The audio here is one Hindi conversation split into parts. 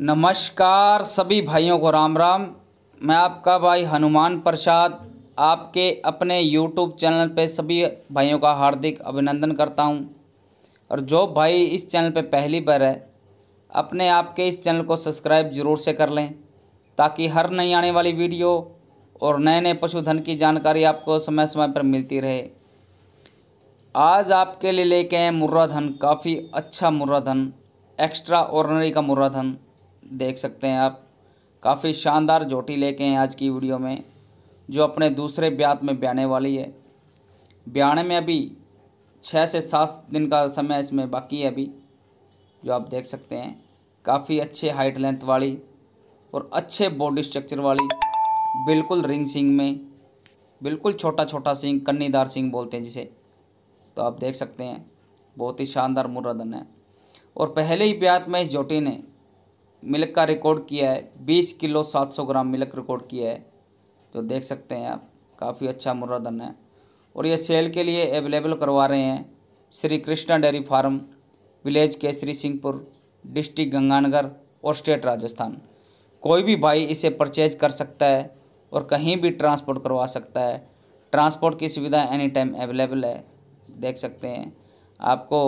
नमस्कार सभी भाइयों को राम राम मैं आपका भाई हनुमान प्रसाद आपके अपने यूट्यूब चैनल पे सभी भाइयों का हार्दिक अभिनंदन करता हूँ और जो भाई इस चैनल पे पहली बार है अपने आपके इस चैनल को सब्सक्राइब ज़रूर से कर लें ताकि हर नई आने वाली वीडियो और नए नए पशुधन की जानकारी आपको समय समय पर मिलती रहे आज आपके लिए लेके आए मुर्रा धन काफ़ी अच्छा मुर्रा धन एक्स्ट्रा ऑर्डनरी का मुर्रा धन देख सकते हैं आप काफ़ी शानदार जोटी लेके हैं आज की वीडियो में जो अपने दूसरे ब्यात में ब्याने वाली है ब्याने में अभी छः से सात दिन का समय इसमें बाकी है अभी जो आप देख सकते हैं काफ़ी अच्छे हाइट लेंथ वाली और अच्छे बॉडी स्ट्रक्चर वाली बिल्कुल रिंग सिंग में बिल्कुल छोटा छोटा सिंग कन्नीदार सिंग बोलते हैं जिसे तो आप देख सकते हैं बहुत ही शानदार मुर्रदन है और पहले ही ब्यात में इस जोटी ने मिल्क का रिकॉर्ड किया है बीस किलो सात सौ ग्राम मिल्क रिकॉर्ड किया है तो देख सकते हैं आप काफ़ी अच्छा मुर्राधन है और ये सेल के लिए अवेलेबल करवा रहे हैं Shri Krishna dairy farm village Kesari Singhpur district Ganganagar और स्टेट राजस्थान कोई भी भाई इसे परचेज कर सकता है और कहीं भी ट्रांसपोर्ट करवा सकता है ट्रांसपोर्ट की सुविधा एनी टाइम अवेलेबल है देख सकते हैं आपको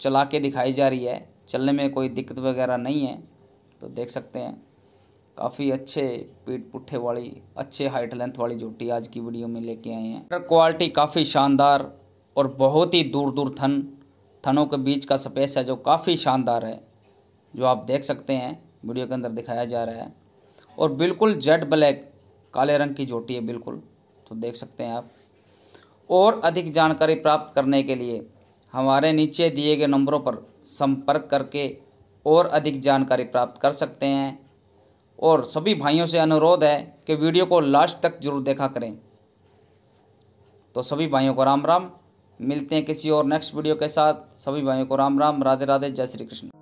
चला के दिखाई जा रही है चलने में कोई दिक्कत वगैरह नहीं है तो देख सकते हैं काफ़ी अच्छे पीठ पुट्ठे वाली अच्छे हाइट लेंथ वाली जोटी आज की वीडियो में लेके आए हैं क्वालिटी काफ़ी शानदार और बहुत ही दूर दूर थन थनों के बीच का स्पेस है जो काफ़ी शानदार है जो आप देख सकते हैं वीडियो के अंदर दिखाया जा रहा है और बिल्कुल जेड ब्लैक काले रंग की जोटी है बिल्कुल तो देख सकते हैं आप और अधिक जानकारी प्राप्त करने के लिए हमारे नीचे दिए गए नंबरों पर संपर्क करके और अधिक जानकारी प्राप्त कर सकते हैं और सभी भाइयों से अनुरोध है कि वीडियो को लास्ट तक जरूर देखा करें तो सभी भाइयों को राम राम मिलते हैं किसी और नेक्स्ट वीडियो के साथ सभी भाइयों को राम राम राधे राधे जय श्री कृष्ण